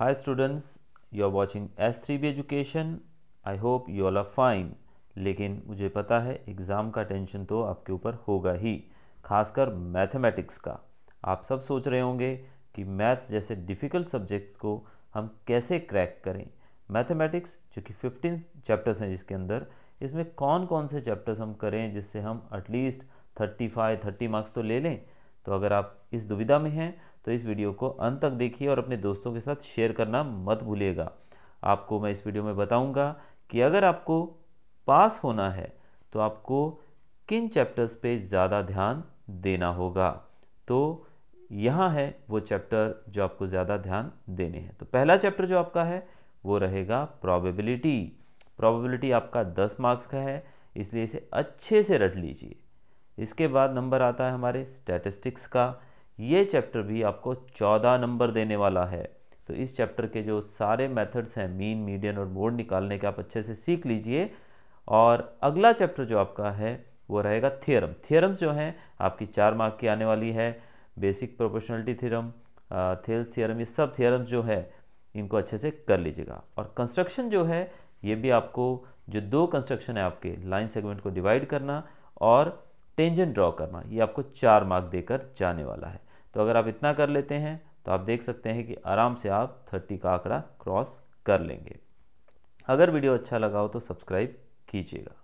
Hi students, you are watching S3B Education. I hope you all are fine. लेकिन मुझे पता है exam का टेंशन तो आपके ऊपर होगा ही खासकर मैथमेटिक्स का आप सब सोच रहे होंगे कि मैथ्स जैसे डिफ़िकल्ट सब्जेक्ट्स को हम कैसे क्रैक करें मैथमेटिक्स जो कि 15 चैप्टर्स हैं जिसके अंदर इसमें कौन कौन से चैप्टर्स हम करें जिससे हम एटलीस्ट 35 30 मार्क्स तो ले लें तो अगर आप इस दुविधा में हैं तो इस वीडियो को अंत तक देखिए और अपने दोस्तों के साथ शेयर करना मत भूलिएगा आपको मैं इस वीडियो में बताऊंगा कि अगर आपको पास होना है तो आपको किन चैप्टर्स पे ज़्यादा ध्यान देना होगा तो यहाँ है वो चैप्टर जो आपको ज़्यादा ध्यान देने हैं तो पहला चैप्टर जो आपका है वो रहेगा प्रॉबिलिटी प्रॉबेबिलिटी आपका 10 मार्क्स का है इसलिए इसे अच्छे से रट लीजिए इसके बाद नंबर आता है हमारे स्टैटिस्टिक्स का ये चैप्टर भी आपको 14 नंबर देने वाला है तो इस चैप्टर के जो सारे मेथड्स हैं मीन मीडियन और मोड निकालने के आप अच्छे से सीख लीजिए और अगला चैप्टर जो आपका है वो रहेगा थ्योरम थ्योरम्स जो हैं आपकी चार मार्क की आने वाली है basic proportionality theorem Thales theorem ये सब थ्योरम्स जो है इनको अच्छे से कर लीजिएगा और कंस्ट्रक्शन जो है ये भी आपको जो दो कंस्ट्रक्शन है आपके लाइन सेगमेंट को डिवाइड करना और टेंजेंट ड्रॉ करना ये आपको चार मार्क देकर जाने वाला है तो अगर आप इतना कर लेते हैं तो आप देख सकते हैं कि आराम से आप 30 का आंकड़ा क्रॉस कर लेंगे अगर वीडियो अच्छा लगा हो तो सब्सक्राइब कीजिएगा